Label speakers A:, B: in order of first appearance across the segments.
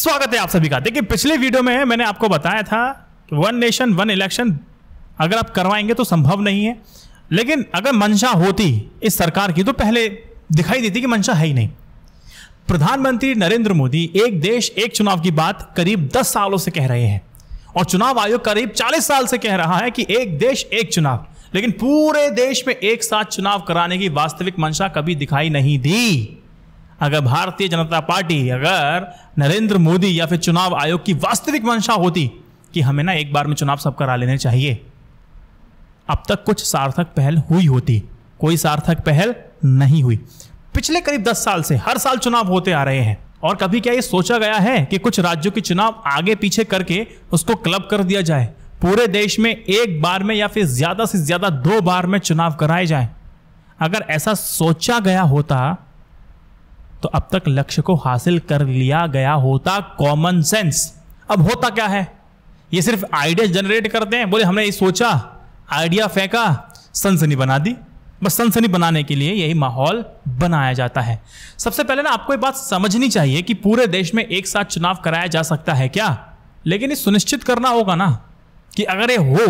A: स्वागत है आप सभी का देखिए पिछले वीडियो में मैंने आपको बताया था वन नेशन वन इलेक्शन अगर आप करवाएंगे तो संभव नहीं है लेकिन अगर मंशा होती इस सरकार की तो पहले दिखाई देती कि मंशा है ही नहीं प्रधानमंत्री नरेंद्र मोदी एक देश एक चुनाव की बात करीब दस सालों से कह रहे हैं और चुनाव आयोग करीब चालीस साल से कह रहा है कि एक देश एक चुनाव लेकिन पूरे देश में एक साथ चुनाव कराने की वास्तविक मंशा कभी दिखाई नहीं दी अगर भारतीय जनता पार्टी अगर नरेंद्र मोदी या फिर चुनाव आयोग की वास्तविक मंशा होती कि हमें ना एक बार में चुनाव सब करा लेने चाहिए अब तक कुछ सार्थक पहल हुई होती कोई सार्थक पहल नहीं हुई पिछले करीब दस साल से हर साल चुनाव होते आ रहे हैं और कभी क्या ये सोचा गया है कि कुछ राज्यों के चुनाव आगे पीछे करके उसको क्लब कर दिया जाए पूरे देश में एक बार में या फिर ज्यादा से ज्यादा दो बार में चुनाव कराए जाए अगर ऐसा सोचा गया होता तो अब तक लक्ष्य को हासिल कर लिया गया होता कॉमन सेंस अब होता क्या है ये सिर्फ आइडिया जनरेट करते हैं बोले हमने ये सोचा आइडिया फेंका सनसनी बना दी बस सनसनी बनाने के लिए यही माहौल बनाया जाता है सबसे पहले ना आपको ये बात समझनी चाहिए कि पूरे देश में एक साथ चुनाव कराया जा सकता है क्या लेकिन ये सुनिश्चित करना होगा ना कि अगर ये हो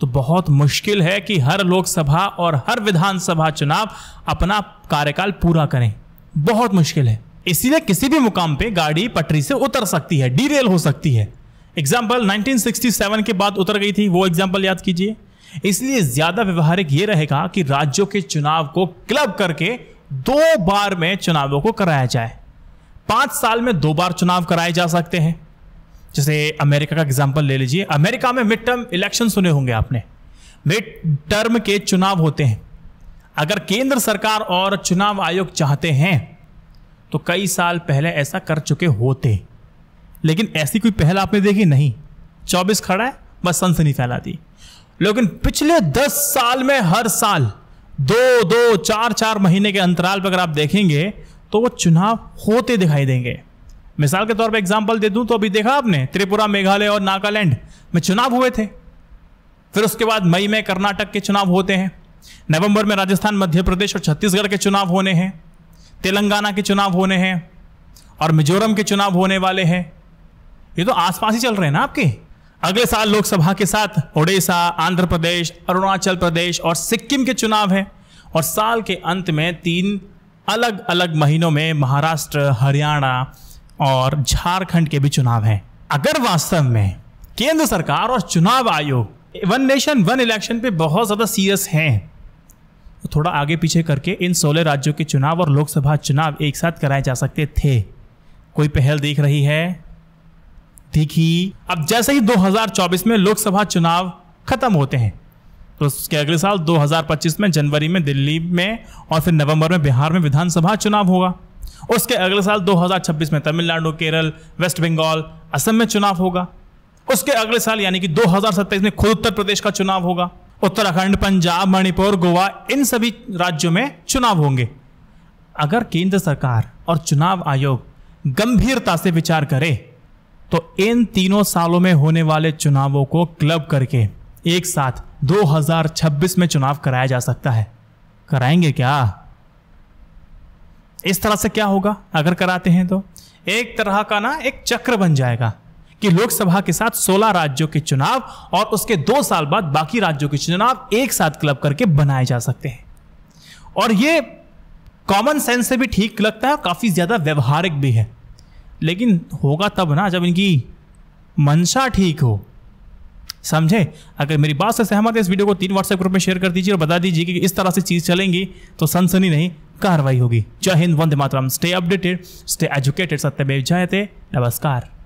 A: तो बहुत मुश्किल है कि हर लोकसभा और हर विधानसभा चुनाव अपना कार्यकाल पूरा करें बहुत मुश्किल है इसीलिए किसी भी मुकाम पे गाड़ी पटरी से उतर सकती है डी हो सकती है एग्जाम्पल 1967 के बाद उतर गई थी वो एग्जाम्पल याद कीजिए इसलिए ज्यादा व्यवहारिक ये रहेगा कि राज्यों के चुनाव को क्लब करके दो बार में चुनावों को कराया जाए पांच साल में दो बार चुनाव कराए जा सकते हैं जैसे अमेरिका का एग्जाम्पल ले लीजिए अमेरिका में मिड टर्म इलेक्शन सुने होंगे आपने मिड टर्म के चुनाव होते हैं अगर केंद्र सरकार और चुनाव आयोग चाहते हैं तो कई साल पहले ऐसा कर चुके होते लेकिन ऐसी कोई पहल आपने देखी नहीं चौबीस खड़ा है बस सनसनी फैला दी लेकिन पिछले दस साल में हर साल दो दो चार चार महीने के अंतराल पर अगर आप देखेंगे तो वो चुनाव होते दिखाई देंगे मिसाल के तौर पर एग्जाम्पल दे दूं तो अभी देखा आपने त्रिपुरा मेघालय और नागालैंड में चुनाव हुए थे फिर उसके बाद मई में कर्नाटक के चुनाव होते हैं नवंबर में राजस्थान मध्य प्रदेश और छत्तीसगढ़ के चुनाव होने हैं तेलंगाना के चुनाव होने हैं और मिजोरम के चुनाव होने वाले हैं ये तो आसपास ही चल रहे हैं ना आपके अगले साल लोकसभा के साथ ओडिशा आंध्र प्रदेश अरुणाचल प्रदेश और सिक्किम के चुनाव हैं और साल के अंत में तीन अलग अलग महीनों में महाराष्ट्र हरियाणा और झारखंड के भी चुनाव हैं अगर वास्तव में केंद्र सरकार और चुनाव आयोग वन नेशन वन इलेक्शन पे बहुत ज़्यादा सीरियस हैं तो थोड़ा आगे पीछे करके इन सोलह राज्यों के चुनाव और लोकसभा चुनाव एक साथ कराए जा सकते थे कोई पहल देख रही है देखी अब जैसे ही 2024 में लोकसभा चुनाव खत्म होते हैं तो उसके अगले साल 2025 में जनवरी में दिल्ली में और फिर नवंबर में बिहार में विधानसभा चुनाव होगा उसके अगले साल 2026 में तमिलनाडु केरल वेस्ट बंगाल असम में चुनाव होगा उसके अगले साल यानी कि 2027 में खुद उत्तर प्रदेश का चुनाव होगा उत्तराखंड पंजाब मणिपुर गोवा इन सभी राज्यों में चुनाव होंगे अगर केंद्र सरकार और चुनाव आयोग गंभीरता से विचार करे तो इन तीनों सालों में होने वाले चुनावों को क्लब करके एक साथ 2026 में चुनाव कराया जा सकता है कराएंगे क्या इस तरह से क्या होगा अगर कराते हैं तो एक तरह का ना एक चक्र बन जाएगा कि लोकसभा के साथ 16 राज्यों के चुनाव और उसके दो साल बाद बाकी राज्यों के चुनाव एक साथ क्लब करके बनाए जा सकते हैं और ये कॉमन सेंस से भी ठीक लगता है काफ़ी ज़्यादा व्यवहारिक भी है लेकिन होगा तब ना जब इनकी मंशा ठीक हो समझे अगर मेरी बात से सहमत है इस वीडियो को तीन व्हाट्सएप ग्रुप में शेयर कर दीजिए और बता दीजिए कि इस तरह से चीज़ चलेंगी तो सनसनी नहीं कार्रवाई होगी जय हिंद वंदे मातरम स्टे अपडेटेड स्टे एजुकेटेड सत्यमेव जयते नमस्कार